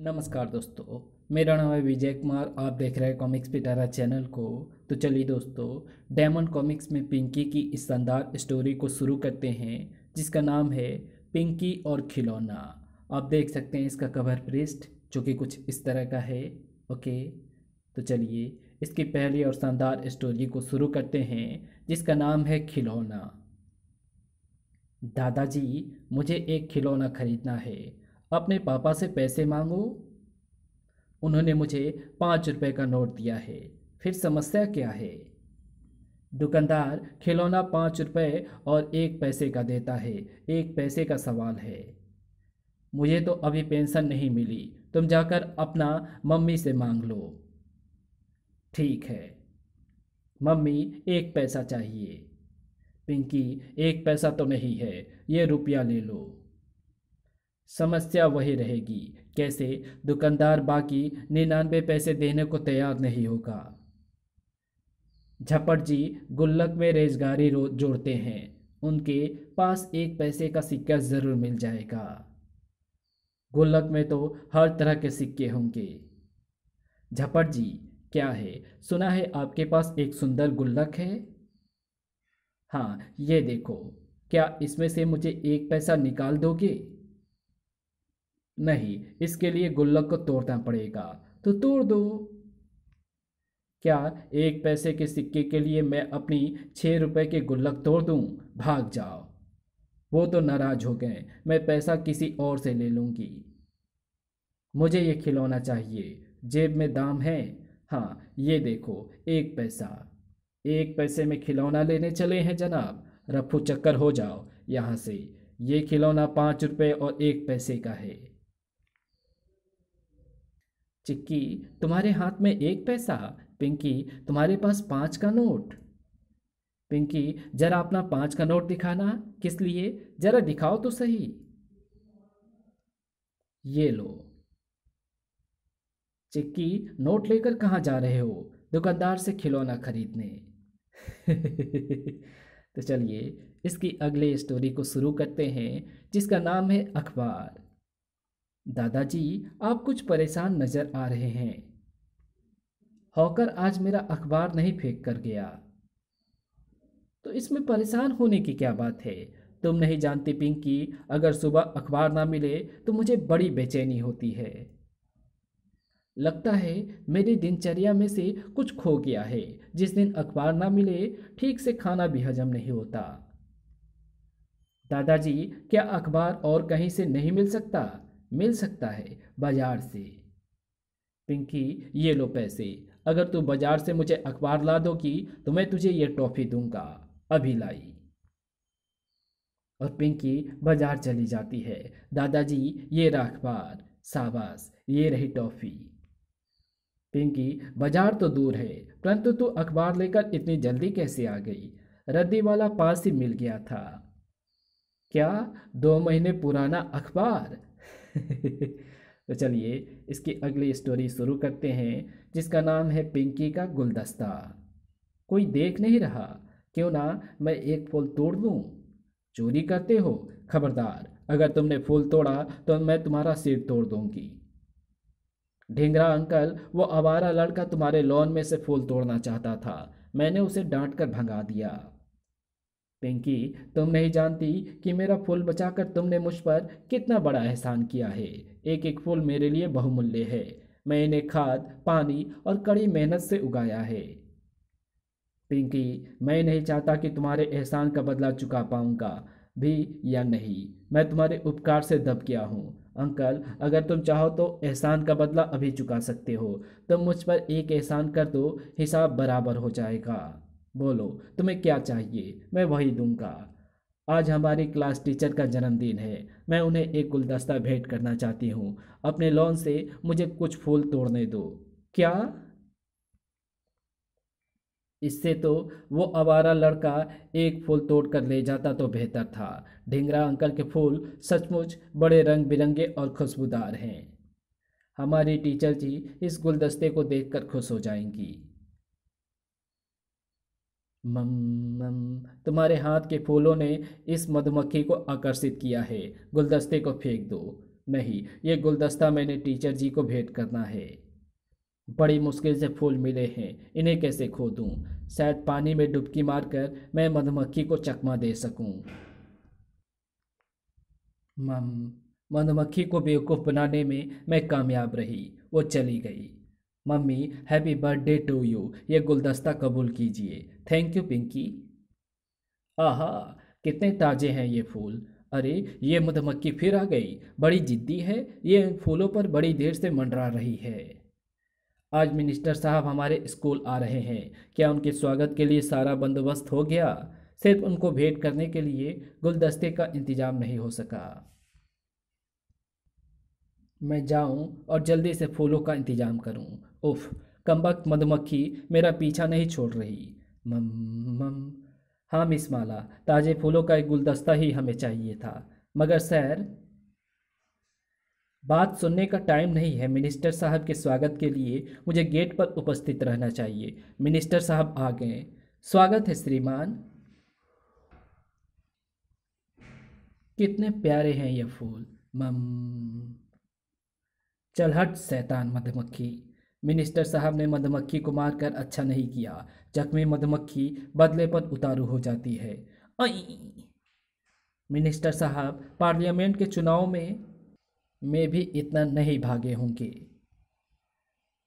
नमस्कार दोस्तों मेरा नाम है विजय कुमार आप देख रहे हैं कॉमिक्स पिटारा चैनल को तो चलिए दोस्तों डायमंड कॉमिक्स में पिंकी की इस शानदार स्टोरी को शुरू करते हैं जिसका नाम है पिंकी और खिलौना आप देख सकते हैं इसका कवर पृष्ठ जो कि कुछ इस तरह का है ओके तो चलिए इसकी पहली और शानदार स्टोरी को शुरू करते हैं जिसका नाम है खिलौना दादाजी मुझे एक खिलौना खरीदना है अपने पापा से पैसे मांगो उन्होंने मुझे पाँच रुपये का नोट दिया है फिर समस्या क्या है दुकानदार खिलौना पाँच रुपये और एक पैसे का देता है एक पैसे का सवाल है मुझे तो अभी पेंशन नहीं मिली तुम जाकर अपना मम्मी से मांग लो ठीक है मम्मी एक पैसा चाहिए पिंकी एक पैसा तो नहीं है ये रुपया ले लो समस्या वही रहेगी कैसे दुकानदार बाकी निन्यानवे पैसे देने को तैयार नहीं होगा झपट जी गुल्लक में रेजगारी जोड़ते हैं उनके पास एक पैसे का सिक्का ज़रूर मिल जाएगा गुल्लक में तो हर तरह के सिक्के होंगे झपट जी क्या है सुना है आपके पास एक सुंदर गुल्लक है हाँ ये देखो क्या इसमें से मुझे एक पैसा निकाल दोगे नहीं इसके लिए गुल्लक को तोड़ना पड़ेगा तो तोड़ दो क्या एक पैसे के सिक्के के लिए मैं अपनी छः रुपए के गुल्लक तोड़ दूँ भाग जाओ वो तो नाराज हो गए मैं पैसा किसी और से ले लूँगी मुझे ये खिलौना चाहिए जेब में दाम है हाँ ये देखो एक पैसा एक पैसे में खिलौना लेने चले हैं जनाब रफू चक्कर हो जाओ यहाँ से ये खिलौना पाँच रुपये और एक पैसे का है चिक्की तुम्हारे हाथ में एक पैसा पिंकी तुम्हारे पास पांच का नोट पिंकी जरा अपना पांच का नोट दिखाना किस लिए जरा दिखाओ तो सही ये लो चिक्की नोट लेकर कहाँ जा रहे हो दुकानदार से खिलौना खरीदने तो चलिए इसकी अगले स्टोरी को शुरू करते हैं जिसका नाम है अखबार दादाजी आप कुछ परेशान नजर आ रहे हैं हॉकर आज मेरा अखबार नहीं फेंक कर गया तो इसमें परेशान होने की क्या बात है तुम नहीं जानती पिंकी अगर सुबह अखबार ना मिले तो मुझे बड़ी बेचैनी होती है लगता है मेरी दिनचर्या में से कुछ खो गया है जिस दिन अखबार ना मिले ठीक से खाना भी हजम नहीं होता दादाजी क्या अखबार और कहीं से नहीं मिल सकता मिल सकता है बाज़ार से पिंकी ये लो पैसे अगर तू बाज़ार से मुझे अखबार ला दोगी तो मैं तुझे ये टॉफ़ी दूंगा अभी लाई और पिंकी बाज़ार चली जाती है दादाजी ये रहा अखबार शाबाश ये रही टॉफ़ी पिंकी बाजार तो दूर है परंतु तू अखबार लेकर इतनी जल्दी कैसे आ गई रद्दी वाला पास ही मिल गया था क्या दो महीने पुराना अखबार तो चलिए इसकी अगली स्टोरी शुरू करते हैं जिसका नाम है पिंकी का गुलदस्ता कोई देख नहीं रहा क्यों ना मैं एक फूल तोड़ दूँ चोरी करते हो खबरदार अगर तुमने फूल तोड़ा तो मैं तुम्हारा सिर तोड़ दूंगी ढेंगरा अंकल वो आवारा लड़का तुम्हारे लॉन में से फूल तोड़ना चाहता था मैंने उसे डांट कर भगा दिया पिंकी तुम नहीं जानती कि मेरा फूल बचाकर तुमने मुझ पर कितना बड़ा एहसान किया है एक एक फूल मेरे लिए बहुमूल्य है मैं इन्हें खाद पानी और कड़ी मेहनत से उगाया है पिंकी मैं नहीं चाहता कि तुम्हारे एहसान का बदला चुका पाऊंगा भी या नहीं मैं तुम्हारे उपकार से दब गया हूँ अंकल अगर तुम चाहो तो एहसान का बदला अभी चुका सकते हो तुम मुझ पर एक एहसान कर दो हिसाब बराबर हो जाएगा बोलो तुम्हें क्या चाहिए मैं वही दूंगा आज हमारी क्लास टीचर का जन्मदिन है मैं उन्हें एक गुलदस्ता भेंट करना चाहती हूँ अपने लोन से मुझे कुछ फूल तोड़ने दो क्या इससे तो वो आवारा लड़का एक फूल तोड़ कर ले जाता तो बेहतर था ढिंगरा अंकल के फूल सचमुच बड़े रंग बिरंगे और खुशबूदार हैं हमारी टीचर जी इस गुलदस्ते को देखकर खुश हो जाएंगी मम मम तुम्हारे हाथ के फूलों ने इस मधुमक्खी को आकर्षित किया है गुलदस्ते को फेंक दो नहीं ये गुलदस्ता मैंने टीचर जी को भेंट करना है बड़ी मुश्किल से फूल मिले हैं इन्हें कैसे खो दूँ शायद पानी में डुबकी मारकर मैं मधुमक्खी को चकमा दे सकूँ मम मधुमक्खी को बेवकूफ़ बनाने में मैं कामयाब रही वो चली गई mummy happy birthday to you ये गुलदस्ता कबूल कीजिए थैंक यू पिंकी आहा कितने ताज़े हैं ये फूल अरे ये मधुमक्खी फिर आ गई बड़ी जिद्दी है ये फूलों पर बड़ी देर से मंडरा रही है आज मिनिस्टर साहब हमारे स्कूल आ रहे हैं क्या उनके स्वागत के लिए सारा बंदोबस्त हो गया सिर्फ उनको भेंट करने के लिए गुलदस्ते का इंतज़ाम नहीं हो सका मैं जाऊं और जल्दी से फूलों का इंतजाम करूं। उफ कम्बक मधुमक्खी मेरा पीछा नहीं छोड़ रही मम मम हाँ मिस माला ताज़े फूलों का एक गुलदस्ता ही हमें चाहिए था मगर सर बात सुनने का टाइम नहीं है मिनिस्टर साहब के स्वागत के लिए मुझे गेट पर उपस्थित रहना चाहिए मिनिस्टर साहब आ गए स्वागत है श्रीमान कितने प्यारे हैं ये फूल मम चल हट शैतान मधुमक्खी मिनिस्टर साहब ने मधुमक्खी को मारकर अच्छा नहीं किया जख्मी मधुमक्खी बदले पर उतारू हो जाती है मिनिस्टर साहब पार्लियामेंट के चुनाव में मैं भी इतना नहीं भागे होंगे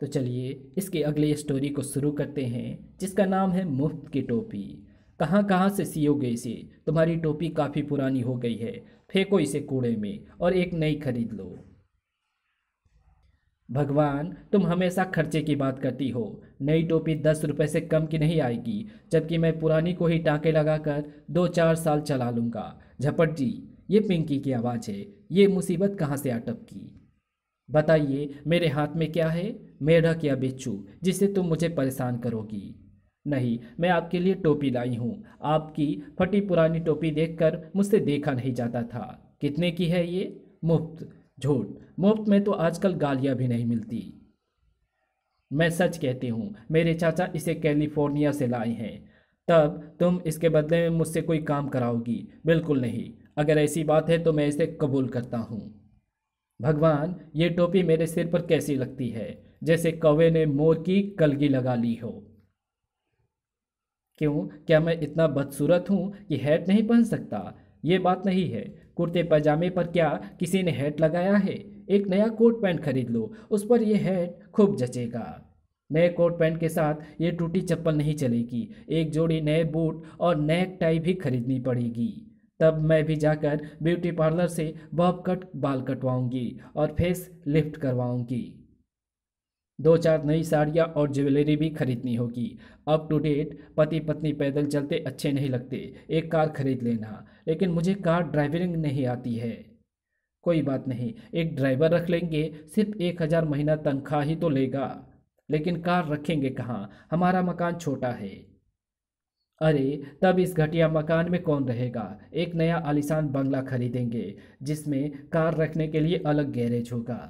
तो चलिए इसके अगले स्टोरी को शुरू करते हैं जिसका नाम है मुफ्त की टोपी कहाँ कहाँ से सियोगे इसे तुम्हारी टोपी काफ़ी पुरानी हो गई है फेंको इसे कूड़े में और एक नई खरीद लो भगवान तुम हमेशा खर्चे की बात करती हो नई टोपी दस रुपए से कम की नहीं आएगी जबकि मैं पुरानी को ही टाँके लगाकर दो चार साल चला लूँगा झपट जी ये पिंकी की आवाज़ है ये मुसीबत कहाँ से अटपकी बताइए मेरे हाथ में क्या है मेढक या बिच्छू जिससे तुम मुझे परेशान करोगी नहीं मैं आपके लिए टोपी लाई हूँ आपकी फटी पुरानी टोपी देखकर मुझसे देखा नहीं जाता था कितने की है ये मुफ्त झूठ मुफ्त में तो आजकल गालियाँ भी नहीं मिलती मैं सच कहती हूँ मेरे चाचा इसे कैलिफोर्निया से लाए हैं तब तुम इसके बदले में मुझसे कोई काम कराओगी बिल्कुल नहीं अगर ऐसी बात है तो मैं इसे कबूल करता हूँ भगवान ये टोपी मेरे सिर पर कैसी लगती है जैसे कौवे ने मोर की कलगी लगा ली हो क्यों क्या मैं इतना बदसूरत हूँ कि हैट नहीं पहन सकता ये बात नहीं है कुर्ते पैजामे पर क्या किसी ने हैट लगाया है एक नया कोट पैंट खरीद लो उस पर यह हैट खूब जचेगा नए कोट पैंट के साथ ये टूटी चप्पल नहीं चलेगी एक जोड़ी नए बूट और नेक टाई भी खरीदनी पड़ेगी तब मैं भी जाकर ब्यूटी पार्लर से बॉब कट बाल कटवाऊंगी और फेस लिफ्ट करवाऊंगी दो चार नई साड़ियाँ और ज्वेलरी भी खरीदनी होगी अप टू डेट पति पत्नी पैदल चलते अच्छे नहीं लगते एक कार खरीद लेना लेकिन मुझे कार ड्राइविंग नहीं आती है कोई बात नहीं एक ड्राइवर रख लेंगे सिर्फ एक हज़ार महीना तनख्वाह ही तो लेगा लेकिन कार रखेंगे कहाँ हमारा मकान छोटा है अरे तब इस घटिया मकान में कौन रहेगा एक नया आलिशान बंगला खरीदेंगे जिसमें कार रखने के लिए अलग गैरेज होगा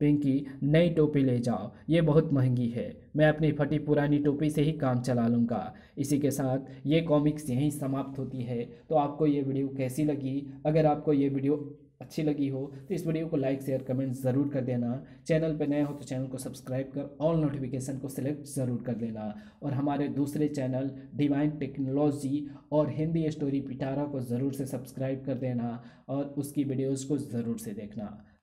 पिंकी नई टोपी ले जाओ ये बहुत महंगी है मैं अपनी फटी पुरानी टोपी से ही काम चला लूँगा इसी के साथ ये कॉमिक्स यहीं समाप्त होती है तो आपको ये वीडियो कैसी लगी अगर आपको ये वीडियो अच्छी लगी हो तो इस वीडियो को लाइक शेयर कमेंट ज़रूर कर देना चैनल पर नए हो तो चैनल को सब्सक्राइब कर ऑल नोटिफिकेशन को सिलेक्ट ज़रूर कर लेना और हमारे दूसरे चैनल डिवाइन टेक्नोलॉजी और हिंदी स्टोरी पिटारा को ज़रूर से सब्सक्राइब कर देना और उसकी वीडियोज़ को ज़रूर से देखना